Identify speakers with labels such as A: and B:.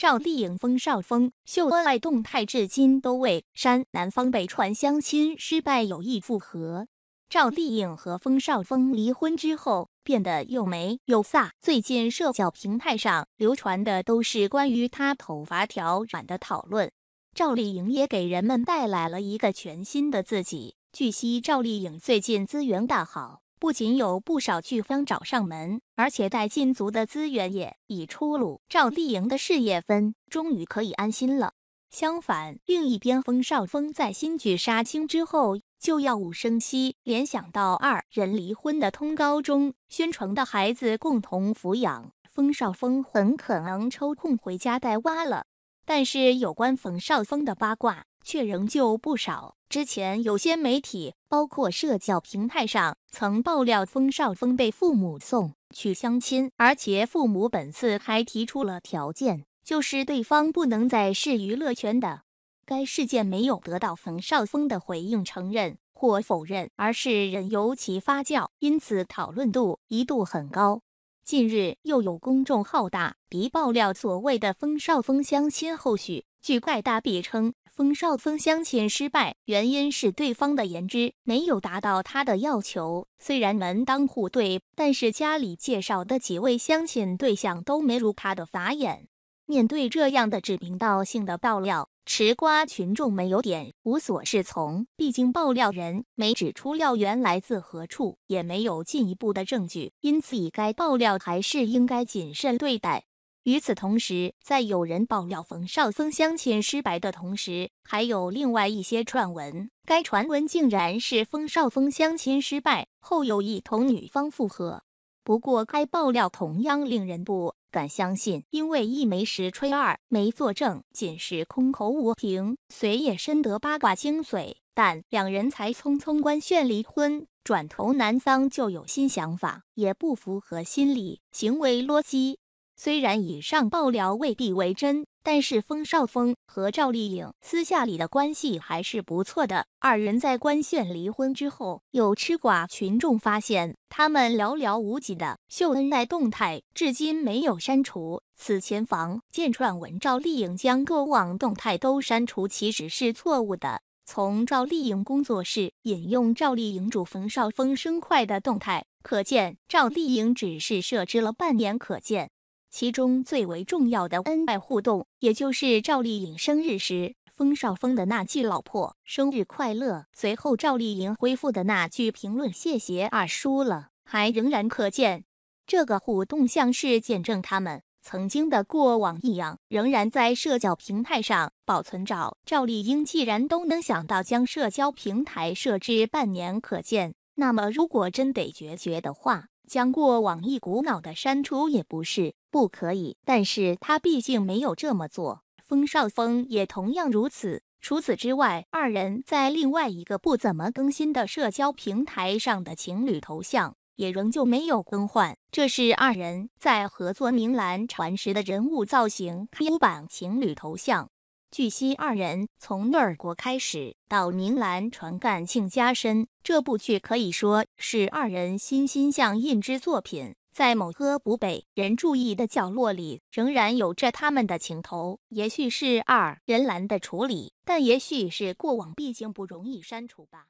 A: 赵丽颖、冯绍峰秀恩爱动态至今都未删。南方被传相亲失败，有意复合。赵丽颖和冯绍峰离婚之后，变得又美又飒。最近社交平台上流传的都是关于她头发条软的讨论。赵丽颖也给人们带来了一个全新的自己。据悉，赵丽颖最近资源大好。不仅有不少剧方找上门，而且带进足的资源也已出炉。赵丽颖的事业分终于可以安心了。相反，另一边冯绍峰在新剧杀青之后就要五生息。联想到二人离婚的通告中宣传的孩子共同抚养，冯绍峰很可能抽空回家带娃了。但是有关冯绍峰的八卦。却仍旧不少。之前有些媒体，包括社交平台上，曾爆料冯绍峰被父母送去相亲，而且父母本次还提出了条件，就是对方不能再是娱乐圈的。该事件没有得到冯绍峰的回应，承认或否认，而是任由其发酵，因此讨论度一度很高。近日又有公众号大 B 爆料所谓的冯绍峰相亲后续，据怪大 B 称。冯绍峰相亲失败，原因是对方的颜值没有达到他的要求。虽然门当户对，但是家里介绍的几位相亲对象都没入他的法眼。面对这样的指名道姓的爆料，吃瓜群众们有点无所适从。毕竟爆料人没指出料源来自何处，也没有进一步的证据，因此该爆料还是应该谨慎对待。与此同时，在有人爆料冯绍峰相亲失败的同时，还有另外一些传闻。该传闻竟然是冯绍峰相亲失败后又一同女方复合。不过，该爆料同样令人不敢相信，因为一没实锤，二没作证，仅是空口无凭。虽也深得八卦精髓，但两人才匆匆官宣离婚，转头男方就有新想法，也不符合心理行为逻辑。虽然以上爆料未必为真，但是冯绍峰和赵丽颖私下里的关系还是不错的。二人在官宣离婚之后，有吃瓜群众发现他们寥寥无几的秀恩爱动态至今没有删除。此前房间撰文赵丽颖将过往动态都删除，其实是错误的。从赵丽颖工作室引用赵丽颖主冯绍峰生快的动态可见，赵丽颖只是设置了半年可见。其中最为重要的恩爱互动，也就是赵丽颖生日时封少峰的那句“老婆生日快乐”，随后赵丽颖回复的那句评论“谢谢二叔了”，还仍然可见。这个互动像是见证他们曾经的过往一样，仍然在社交平台上保存着。赵丽颖既然都能想到将社交平台设置半年可见，那么如果真得决绝的话，将过往一股脑的删除也不是不可以，但是他毕竟没有这么做。封少峰也同样如此。除此之外，二人在另外一个不怎么更新的社交平台上的情侣头像也仍旧没有更换，这是二人在合作《明兰传》时的人物造型、Q 版情侣头像。据悉，二人从《诺尔国》开始到《明兰传》感情加深，这部剧可以说是二人心心相印之作品。在某个不被人注意的角落里，仍然有着他们的情头，也许是二人兰的处理，但也许是过往毕竟不容易删除吧。